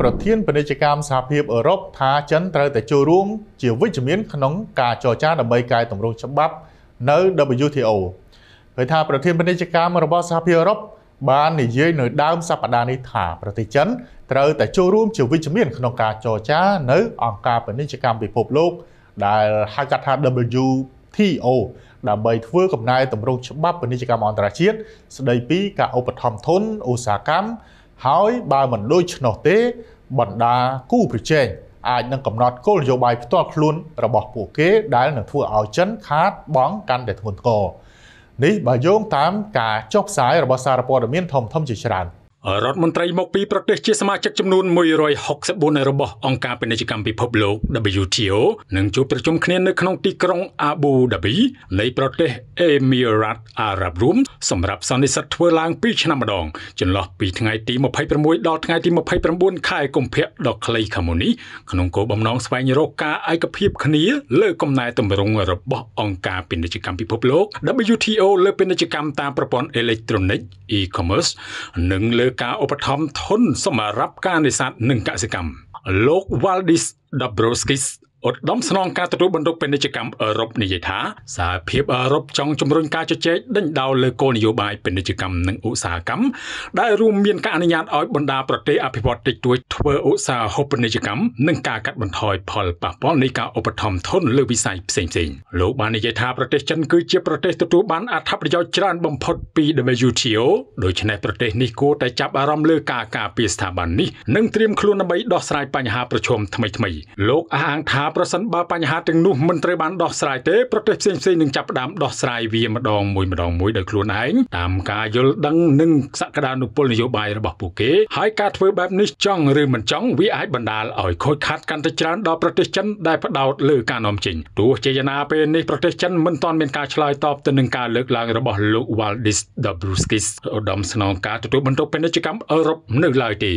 ប្រធានពាណិជ្ជកម្មសហភាពអឺរ៉ុបថាចិនត្រូវតែចូលរួមជាវិជ្ជមានក្នុងការចរចាដើម្បីកែតម្រង់ច្បាប់នៅ WTO ហើយថាប្រធានពាណិជ្ជកម្មរបស់សហភាពអឺរ៉ុបបាននិយាយនៅដើមសប្តាហ៍នេះថាប្រទេសចិនត្រូវតែចូលរួមជាវិជ្ជមានក្នុងការចរចានៅអង្គការពាណិជ្ជកម្មពិភពលោកដែលហៅកាត់ថា WTO ដើម្បីធ្វើកំណែតម្រង់ច្បាប់ពាណិជ្ជកម្មអន្តរជាតិស្ដីពីការឧបត្ថម្ភធនឧស្សាហកម្មហើយបើមិនដូច្នោះទេ បណ្ដាគូប្រជែងអាច នឹងកំណត់គោលនយោបាយផ្ទាល់ខ្លួនរបស់ពួកគេដែលនឹងធ្វើឲ្យចិនខាតបង់កាន់តែធ្ងន់ធ្ងរនេះបើយោងតាម ការចុះផ្សាយរបស់សារព័ត៌មាន ធំៗជាច្រើន។រដ្ឋមន្ត្រីមកពីប្រទេសជាសមាជិកចំនួន164របស់អង្គការពាណិជ្ជកម្មពិភពលោក WTO នឹងជួបប្រជុំគ្នានៅក្នុងទីក្រុង Abu Dhabi នៃប្រទេស Emirates Arab Room សម្រាប់សន្និសីទធ្វើឡើង2ឆ្នាំម្ដងចន្លោះពីថ្ងៃទី26ដល់ថ្ងៃទី29ខែកុម្ភៈដ៏ខ្លីខាងមុខនេះក្នុងគោលបំណងស្វែងរកការឯកភាពគ្នាលើកំណែទម្រង់របស់អង្គការពាណិជ្ជកម្មពិភពលោក WTO លើពាណិជ្ជកម្មតាមប្រព័ន្ធអេឡិចត្រូនិក e-commerce និងលើត្រូវការឧបត្ថម្ភធនសម្រាប់ការនេសាទនិងកសិកម្មលោក Valdis Dabrowskis ឧត្តមស្នងការទទួលបន្ទុកពាណិជ្ជកម្មអឺរ៉ុបនិយាយថាសហភាពអឺរ៉ុបចង់ជំរុញការជជែកដេញដោលលើគោលនយោបាយពាណិជ្ជកម្មនិងឧស្សាហកម្មដែលរួមមានការអនុញ្ញាតឲ្យបណ្ដាប្រទេស អភិវឌ្ឍន៍តិចតួចធ្វើឧស្សាហពាណិជ្ជកម្មនិងការកាត់បន្ថយផលប៉ះពាល់នៃការឧបត្ថម្ភធន លើវិស័យផ្សេងៗលោកបាននិយាយថាប្រទេសចិនគឺជាប្រទេសទទួលបានអត្ថប្រយោជន៍ច្រើនបំផុតពី WTO ដូច្នេះប្រទេសនេះគួរតែចាប់អារម្មណ៍លើការការពារស្ថាប័ននេះនិងត្រៀមខ្លួនដើម្បីដោះស្រាយបញ្ហាប្រឈមថ្មីៗលោកអះអាងថាប្រសិនបើបញ្ហាទាំងនោះមិនត្រូវបានដោះស្រាយទេប្រទេសផ្សេងផ្សេងនឹងចាប់ផ្ដើមដោះស្រាយវាម្ដងមួយម្ដងមួយដោយខ្លួនឯងតាមការយល់ដឹង និងសក្តានុពលនយោបាយរបស់ពួកគេហើយការធ្វើបែបនេះចង់ឬមិនចង់វាអាចបណ្ដាលឲ្យខូចខាតកាន់តែច្រើនដល់ប្រទេសចិនដែលផ្ដោតលើការនាំចេញទោះជាយ៉ាងណាពេលនេះប្រទេសចិនមិនទាន់មានការឆ្លើយតបទៅនឹងការលើកឡើងរបស់លោក Valdis Dombrovskis ឧត្តមស្នងការទទួលបន្ទុកពាណិជ្ជកម្មអឺរ៉ុបនៅឡើយទេ